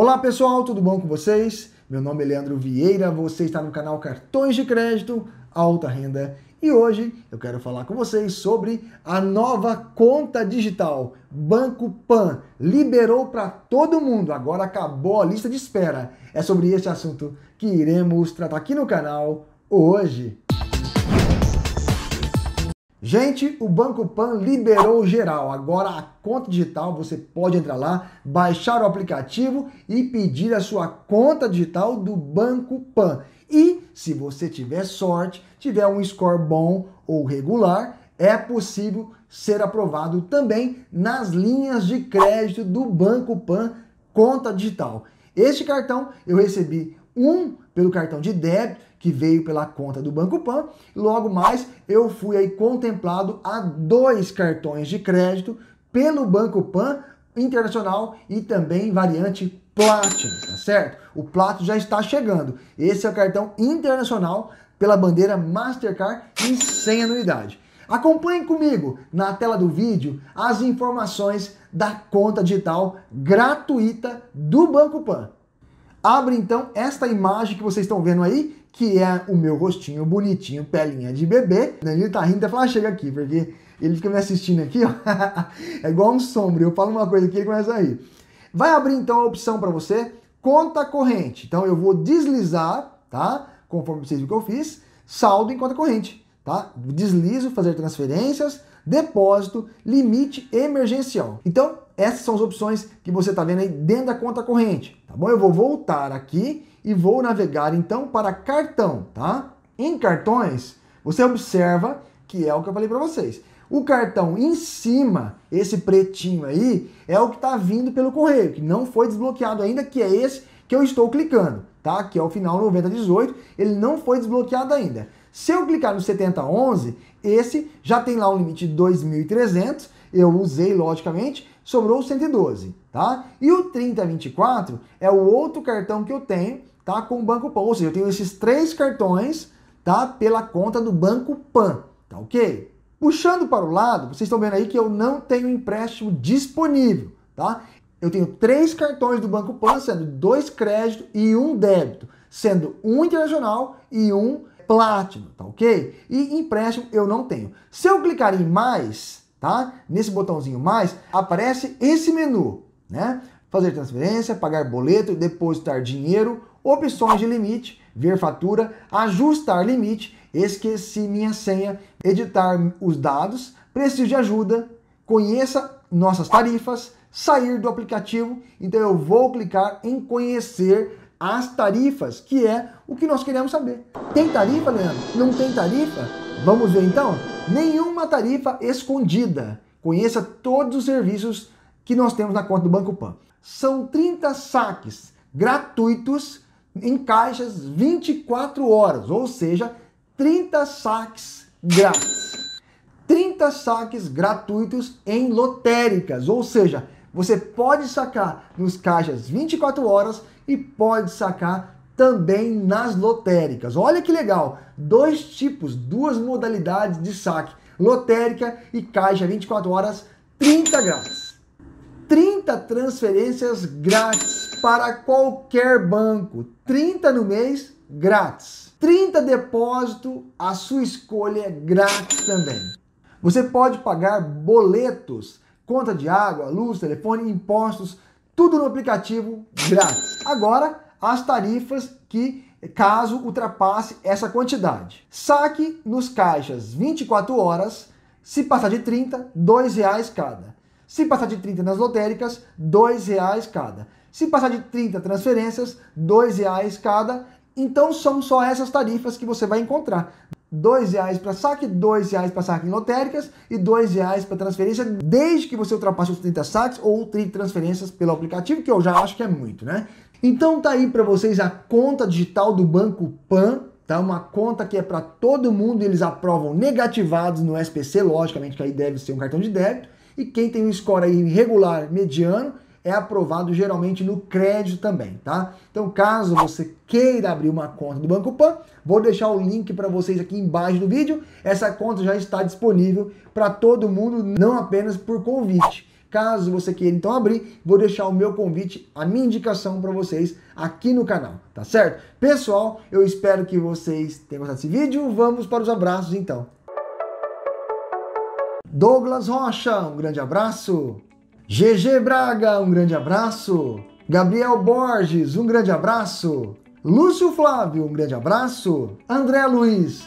Olá pessoal, tudo bom com vocês? Meu nome é Leandro Vieira, você está no canal Cartões de Crédito Alta Renda e hoje eu quero falar com vocês sobre a nova conta digital. Banco Pan liberou para todo mundo, agora acabou a lista de espera. É sobre este assunto que iremos tratar aqui no canal hoje. Gente, o Banco Pan liberou geral. Agora a conta digital, você pode entrar lá, baixar o aplicativo e pedir a sua conta digital do Banco Pan. E se você tiver sorte, tiver um score bom ou regular, é possível ser aprovado também nas linhas de crédito do Banco Pan Conta Digital. Este cartão eu recebi um pelo cartão de débito, que veio pela conta do Banco Pan. Logo mais, eu fui aí contemplado a dois cartões de crédito pelo Banco Pan Internacional e também variante Platinum, tá certo? O Platinum já está chegando. Esse é o cartão internacional pela bandeira Mastercard e sem anuidade. Acompanhe comigo na tela do vídeo as informações da conta digital gratuita do Banco Pan abre então esta imagem que vocês estão vendo aí, que é o meu rostinho bonitinho, pelinha de bebê. Ele tá rindo até falar, ah, chega aqui, porque ele fica me assistindo aqui, ó. é igual um sombra, eu falo uma coisa aqui e ele começa a Vai abrir então a opção para você, conta corrente. Então eu vou deslizar, tá? Conforme vocês viram que eu fiz, saldo em conta corrente, tá? Deslizo, fazer transferências, depósito, limite emergencial. Então, essas são as opções que você está vendo aí dentro da conta corrente, tá bom? Eu vou voltar aqui e vou navegar então para cartão, tá? Em cartões, você observa que é o que eu falei para vocês. O cartão em cima, esse pretinho aí, é o que está vindo pelo correio, que não foi desbloqueado ainda, que é esse que eu estou clicando, tá? Que é o final 9018, ele não foi desbloqueado ainda. Se eu clicar no 7011, esse já tem lá um limite de 2.300, eu usei logicamente, sobrou 112, tá? E o 3024 é o outro cartão que eu tenho, tá? Com o Banco Pan. Ou seja, eu tenho esses três cartões, tá? Pela conta do Banco Pan, tá ok? Puxando para o lado, vocês estão vendo aí que eu não tenho empréstimo disponível, tá? Eu tenho três cartões do Banco Pan, sendo dois crédito e um débito, sendo um internacional e um Platinum, tá ok? E empréstimo eu não tenho. Se eu clicar em mais, tá? Nesse botãozinho mais aparece esse menu, né? Fazer transferência, pagar boleto, depositar dinheiro, opções de limite, ver fatura, ajustar limite, esqueci minha senha, editar os dados, preciso de ajuda, conheça nossas tarifas, sair do aplicativo. Então eu vou clicar em conhecer as tarifas, que é o que nós queremos saber. Tem tarifa, Leandro? Não tem tarifa? Vamos ver então? Nenhuma tarifa escondida. Conheça todos os serviços que nós temos na conta do Banco Pan. São 30 saques gratuitos em caixas 24 horas, ou seja, 30 saques grátis. 30 saques gratuitos em lotéricas, ou seja, você pode sacar nos caixas 24 horas e pode sacar também nas lotéricas. Olha que legal, dois tipos, duas modalidades de saque, lotérica e caixa 24 horas, 30 grátis. 30 transferências grátis para qualquer banco, 30 no mês grátis. 30 depósito, a sua escolha é grátis também. Você pode pagar boletos, conta de água, luz, telefone, impostos, tudo no aplicativo grátis. Agora as tarifas que caso ultrapasse essa quantidade. Saque nos caixas 24 horas, se passar de 30, R$ reais cada. Se passar de 30 nas lotéricas, R$ reais cada. Se passar de 30 transferências, R$ reais cada. Então são só essas tarifas que você vai encontrar. R$ reais para saque, R$ reais para saque em lotéricas e R$ reais para transferência, desde que você ultrapasse os 30 saques ou 30 transferências pelo aplicativo, que eu já acho que é muito, né? Então tá aí para vocês a conta digital do Banco Pan, tá? Uma conta que é para todo mundo, eles aprovam negativados no SPC, logicamente que aí deve ser um cartão de débito, e quem tem um score aí regular, mediano, é aprovado geralmente no crédito também, tá? Então, caso você queira abrir uma conta do Banco Pan, vou deixar o link para vocês aqui embaixo do vídeo. Essa conta já está disponível para todo mundo, não apenas por convite. Caso você queira então abrir, vou deixar o meu convite, a minha indicação para vocês aqui no canal, tá certo? Pessoal, eu espero que vocês tenham gostado desse vídeo. Vamos para os abraços então. Douglas Rocha, um grande abraço. GG Braga, um grande abraço. Gabriel Borges, um grande abraço. Lúcio Flávio, um grande abraço. André Luiz,